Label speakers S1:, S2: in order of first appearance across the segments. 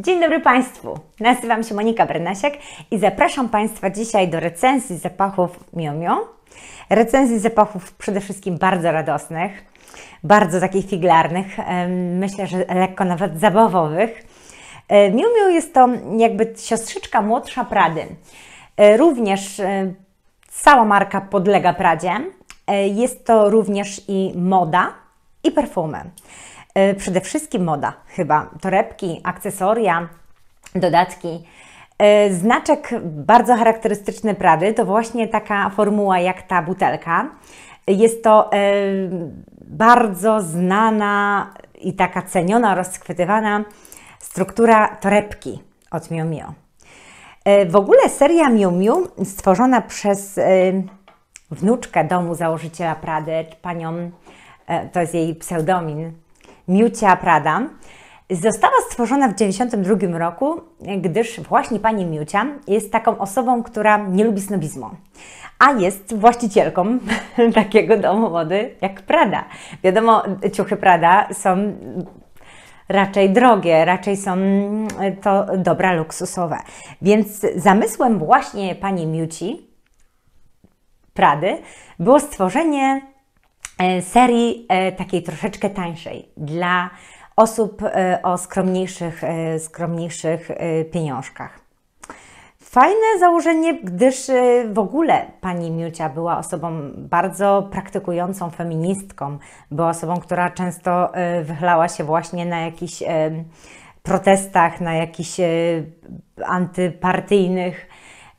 S1: Dzień dobry Państwu, nazywam się Monika Brenasiek i zapraszam Państwa dzisiaj do recenzji zapachów Miomio. Recenzji zapachów przede wszystkim bardzo radosnych, bardzo takich figlarnych, myślę, że lekko nawet zabawowych. E, Miomio jest to jakby siostrzyczka młodsza Prady. E, również e, cała marka podlega Pradzie. Jest to również i moda i perfumy. E, przede wszystkim moda, chyba torebki, akcesoria, dodatki. E, znaczek bardzo charakterystyczny Prady to właśnie taka formuła jak ta butelka. Jest to e, bardzo znana i taka ceniona, rozchwytywana struktura torebki od Miu Miu. W ogóle seria Miu Miu stworzona przez wnuczkę domu założyciela Prady, panią, to jest jej pseudomin, Miucia Prada została stworzona w 1992 roku, gdyż właśnie pani Miucia jest taką osobą, która nie lubi snobizmu, a jest właścicielką takiego domu mody jak Prada. Wiadomo, ciuchy Prada są raczej drogie, raczej są mm, to dobra luksusowe. Więc zamysłem właśnie pani Miuci Prady było stworzenie E, serii e, takiej troszeczkę tańszej dla osób e, o skromniejszych, skromniejszych pieniążkach. Fajne założenie, gdyż w ogóle pani Miucia była osobą bardzo praktykującą feministką. Była osobą, która często wychylała się właśnie na jakichś protestach, na jakichś antypartyjnych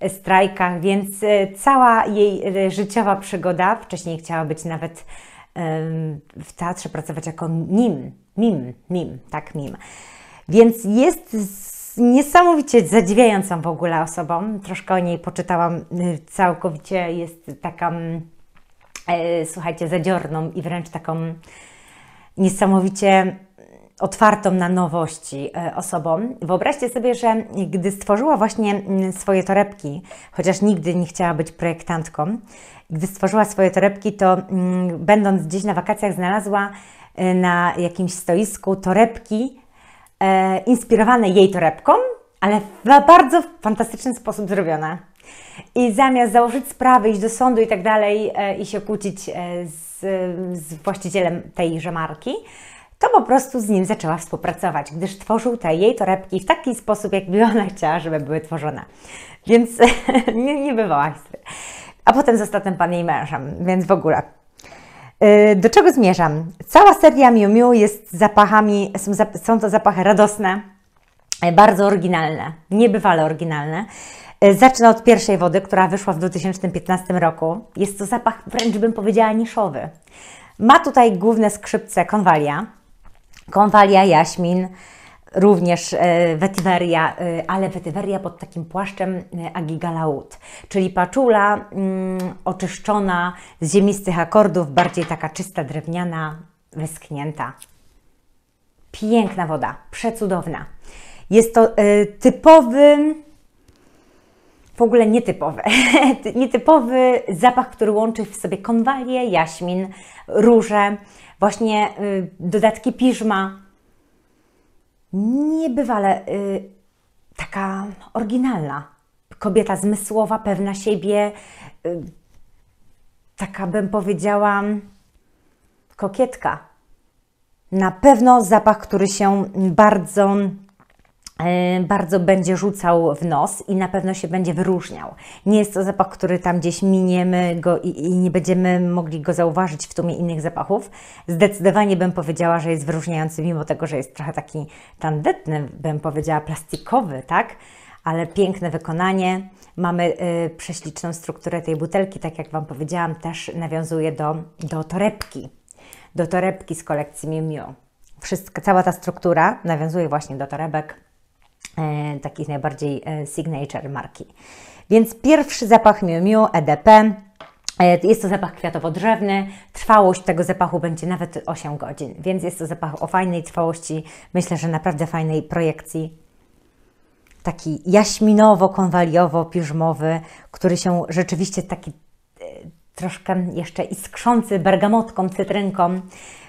S1: strajkach, więc e, cała jej e, życiowa przygoda, wcześniej chciała być nawet w teatrze pracować jako mim, mim, mim, tak, mim. Więc jest niesamowicie zadziwiającą w ogóle osobą. Troszkę o niej poczytałam, e, całkowicie jest taką, słuchajcie, zadziorną i wręcz taką niesamowicie otwartą na nowości e, osobą. Wyobraźcie sobie, że gdy stworzyła właśnie mm, swoje torebki, chociaż nigdy nie chciała być projektantką, gdy stworzyła swoje torebki, to mm, będąc gdzieś na wakacjach znalazła e, na jakimś stoisku torebki e, inspirowane jej torebką, ale w bardzo fantastyczny sposób zrobione. I zamiast założyć sprawy, iść do sądu i tak dalej i się kłócić z, z właścicielem tejże marki, to po prostu z nim zaczęła współpracować, gdyż tworzył te jej torebki w taki sposób, jakby ona chciała, żeby były tworzone. Więc nie, nie bywała A potem został ten pan jej mężem, więc w ogóle. Y, do czego zmierzam? Cała seria Miu Miu jest zapachami, są, są to zapachy radosne, y, bardzo oryginalne, niebywale oryginalne. Y, zacznę od pierwszej wody, która wyszła w 2015 roku. Jest to zapach wręcz bym powiedziała niszowy. Ma tutaj główne skrzypce konwalia, Konwalia, jaśmin, również e, wetiveria, e, ale wetiveria pod takim płaszczem e, agigalaut, czyli paczula mm, oczyszczona z ziemistych akordów, bardziej taka czysta, drewniana, wyschnięta. Piękna woda, przecudowna. Jest to y, typowy w ogóle nietypowe. Nietypowy zapach, który łączy w sobie konwalię, jaśmin, róże, właśnie y, dodatki piżma. Niebywale y, taka oryginalna. Kobieta zmysłowa, pewna siebie, y, taka bym powiedziała kokietka. Na pewno zapach, który się bardzo bardzo będzie rzucał w nos i na pewno się będzie wyróżniał. Nie jest to zapach, który tam gdzieś miniemy go i, i, nie będziemy mogli go zauważyć w tłumie innych zapachów. Zdecydowanie bym powiedziała, że jest wyróżniający, mimo tego, że jest trochę taki tandetny, bym powiedziała plastikowy, tak? Ale piękne wykonanie. Mamy y, prześliczną strukturę tej butelki, tak jak Wam powiedziałam, też nawiązuje do, do torebki. Do torebki z kolekcji Miu Miu. Wszystko, cała ta struktura nawiązuje właśnie do torebek E, takich najbardziej e, signature marki. Więc pierwszy zapach Miu Miu EDP e, jest to zapach kwiatowo-drzewny, trwałość tego zapachu będzie nawet 8 godzin, więc jest to zapach o fajnej trwałości, myślę, że naprawdę fajnej projekcji. Taki jaśminowo-konwaliowo-piżmowy, który się rzeczywiście taki troszkę jeszcze iskrzący bergamotką, cytrynką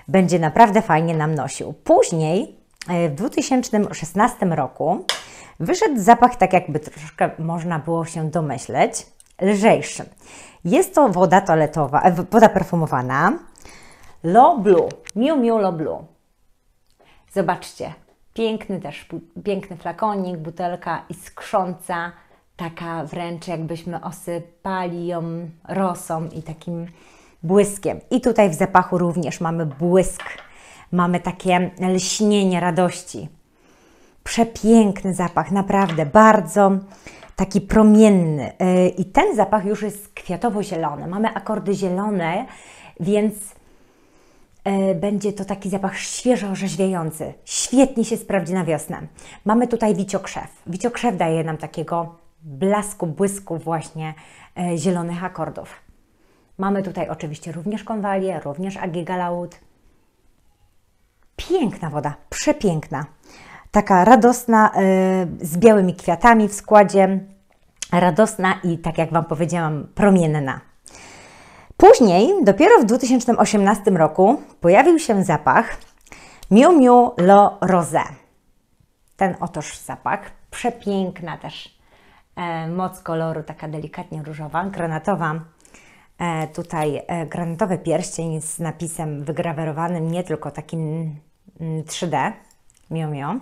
S1: będzie naprawdę fajnie nam nosił. Później E, w 2016 roku wyszedł zapach, tak jakby troszkę można było się domyśleć, lżejszy. Jest to woda toaletowa, e, woda perfumowana Lo Blue, Miu Miu Lo Blue. Zobaczcie, piękny też, piękny flakonik, butelka iskrząca, taka wręcz jakbyśmy osypali ją rosą i takim błyskiem. I tutaj w zapachu również mamy błysk mamy takie lśnienie radości. Przepiękny zapach, naprawdę bardzo taki promienny. Y, I ten zapach już jest kwiatowo-zielony. Mamy akordy zielone, więc y, będzie to taki zapach świeżo orzeźwiający. Świetnie się sprawdzi na wiosnę. Mamy tutaj wiciokrzew. Wiciokrzew daje nam takiego blasku, błysku właśnie y, zielonych akordów. Mamy tutaj oczywiście również konwalię, również agigalaut, Piękna woda, przepiękna. Taka radosna, e, z białymi kwiatami w składzie, radosna i, tak jak Wam powiedziałam, promienna. Później, dopiero w 2018 roku, pojawił się zapach Miu Miu Lo Rose. Ten otoż zapach, przepiękna też e, moc koloru, taka delikatnie różowa, granatowa. E, tutaj granatowy pierścień z napisem wygrawerowanym, nie tylko takim 3D, mm, Miu Miu.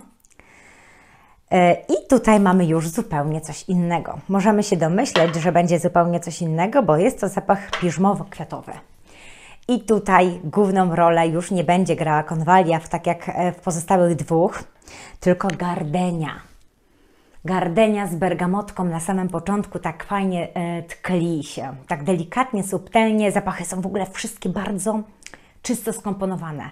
S1: E, I tutaj mamy już zupełnie coś innego. Możemy się domyśleć, że będzie zupełnie coś innego, bo jest to zapach piżmowo-kwiatowy. I tutaj główną rolę już nie będzie grała konwalia, tak jak e, w pozostałych dwóch, tylko gardenia. Gardenia z bergamotką na samym początku tak fajnie e, tkli się, tak delikatnie, subtelnie. Zapachy są w ogóle wszystkie bardzo czysto skomponowane.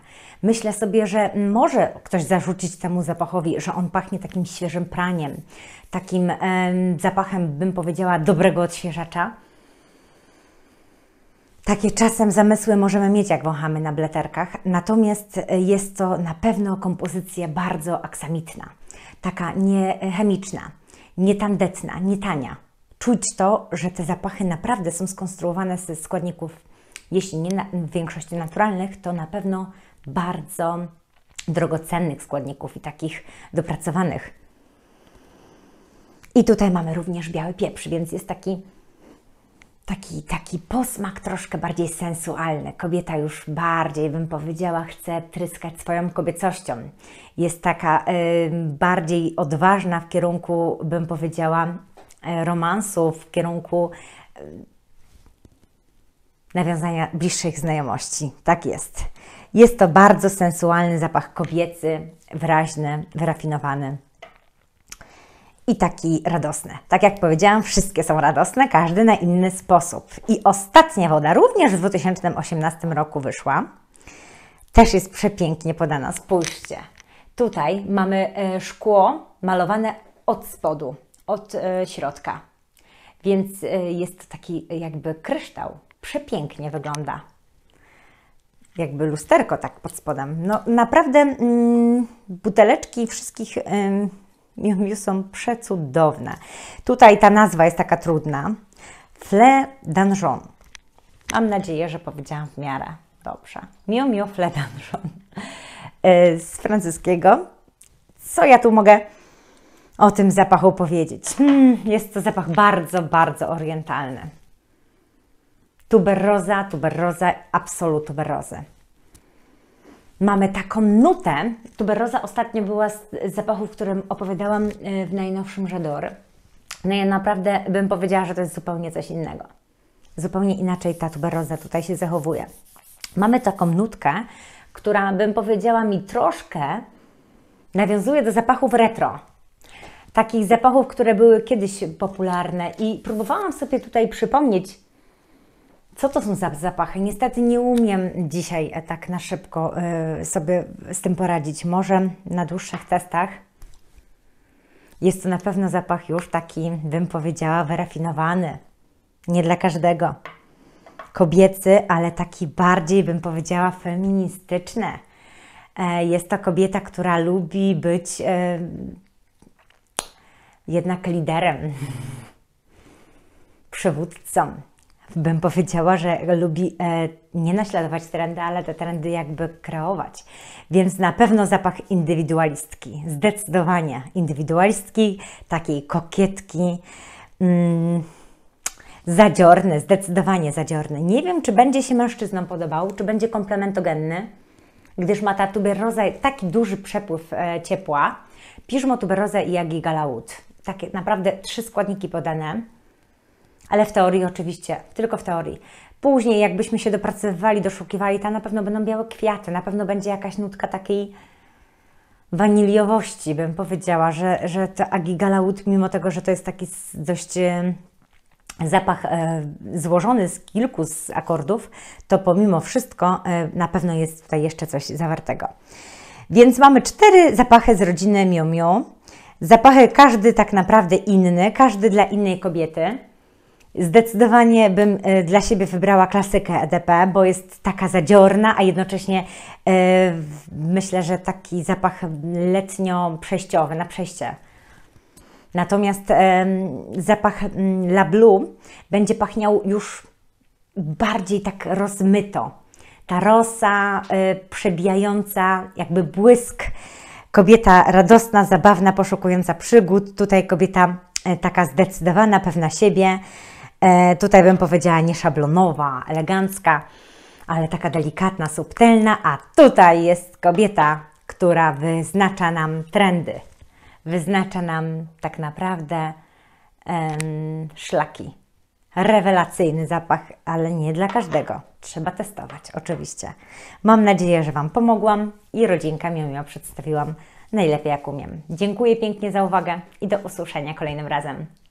S1: Myślę sobie, że może ktoś zarzucić temu zapachowi, że on pachnie takim świeżym praniem, takim zapachem, bym powiedziała, dobrego odświeżacza. Takie czasem zamysły możemy mieć, jak wąchamy na bleterkach, natomiast e, jest to na pewno kompozycja bardzo aksamitna, taka niechemiczna, nietandetna, nietania. Czuć to, że te zapachy naprawdę są skonstruowane ze składników jeśli nie na, w większości naturalnych, to na pewno bardzo drogocennych składników i takich dopracowanych. I tutaj mamy również biały pieprz, więc jest taki, taki, taki posmak troszkę bardziej sensualny. Kobieta już bardziej, bym powiedziała, chce tryskać swoją kobiecością. Jest taka y, bardziej odważna w kierunku, bym powiedziała, romansu, w kierunku. Y, nawiązania bliższych znajomości. Tak jest. Jest to bardzo sensualny zapach kobiecy, wyraźny, wyrafinowany i taki radosny. Tak jak powiedziałam, wszystkie są radosne, każdy na inny sposób. I ostatnia woda również w 2018 roku wyszła. Też jest przepięknie podana. Spójrzcie. Tutaj mamy e, szkło malowane od spodu, od e, środka. Więc e, jest to taki jakby kryształ, przepięknie wygląda. Jakby lusterko tak pod spodem. No naprawdę mm, buteleczki wszystkich mm, Miu są przecudowne. Tutaj ta nazwa jest taka trudna. Fle Danjon. Mam nadzieję, że powiedziałam w miarę dobrze. Miu Miu Fle Danjon. E, z francuskiego. Co ja tu mogę o tym zapachu powiedzieć? Hmm, jest to zapach bardzo, bardzo orientalny tuberoza, tuberoza, absolut tuberozy. Mamy taką nutę. Tuberoza ostatnio była z zapachów, którym opowiadałam e, w najnowszym Żador. No ja naprawdę bym powiedziała, że to jest zupełnie coś innego. Zupełnie inaczej ta tuberoza tutaj się zachowuje. Mamy taką nutkę, która bym powiedziała mi troszkę nawiązuje do zapachów retro. Takich zapachów, które były kiedyś popularne i próbowałam sobie tutaj przypomnieć, co to są za zapachy? Niestety nie umiem dzisiaj e, tak na szybko e, sobie z tym poradzić. Może na dłuższych testach. Jest to na pewno zapach już taki, bym powiedziała, wyrafinowany. Nie dla każdego. Kobiecy, ale taki bardziej, bym powiedziała, feministyczny. E, jest to kobieta, która lubi być jednak liderem, przywódcą bym powiedziała, że lubi e, nie naśladować trendy, ale te trendy jakby kreować. Więc na pewno zapach indywidualistki, zdecydowanie indywidualistki, takiej kokietki. Mm, zadziorny, zdecydowanie zadziorny. Nie wiem, czy będzie się mężczyznom podobał, czy będzie komplementogenny, gdyż ma tatuberozę taki duży przepływ e, ciepła, piżmotuberozę i jagiga laud. Takie naprawdę trzy składniki podane ale w teorii oczywiście, tylko w teorii. Później, jakbyśmy się dopracowywali, doszukiwali, to na pewno będą białe kwiaty, na pewno będzie jakaś nutka takiej waniliowości, bym powiedziała, że, że to agigalaut, mimo tego, że to jest taki dość e, zapach e, złożony z kilku z akordów, to pomimo wszystko e, na pewno jest tutaj jeszcze coś zawartego. Więc mamy cztery zapachy z rodziny Miomio. Zapachy każdy tak naprawdę inny, każdy dla innej kobiety. Zdecydowanie bym e, dla siebie wybrała klasykę EDP, bo jest taka zadziorna, a jednocześnie e, myślę, że taki zapach letnio-przejściowy, na przejście. Natomiast zapach La Blue będzie pachniał już bardziej tak rozmyto. Ta rosa e, przebijająca, jakby błysk. Kobieta radosna, zabawna, poszukująca przygód. Tutaj kobieta taka zdecydowana, pewna siebie. E, tutaj bym powiedziała nie szablonowa, elegancka, ale taka delikatna, subtelna, a tutaj jest kobieta, która wyznacza nam trendy, wyznacza nam tak naprawdę em, szlaki. Rewelacyjny zapach, ale nie dla każdego. Trzeba testować, oczywiście. Mam nadzieję, że Wam pomogłam i rodzinka ją przedstawiłam najlepiej jak umiem. Dziękuję pięknie za uwagę i do usłyszenia kolejnym razem.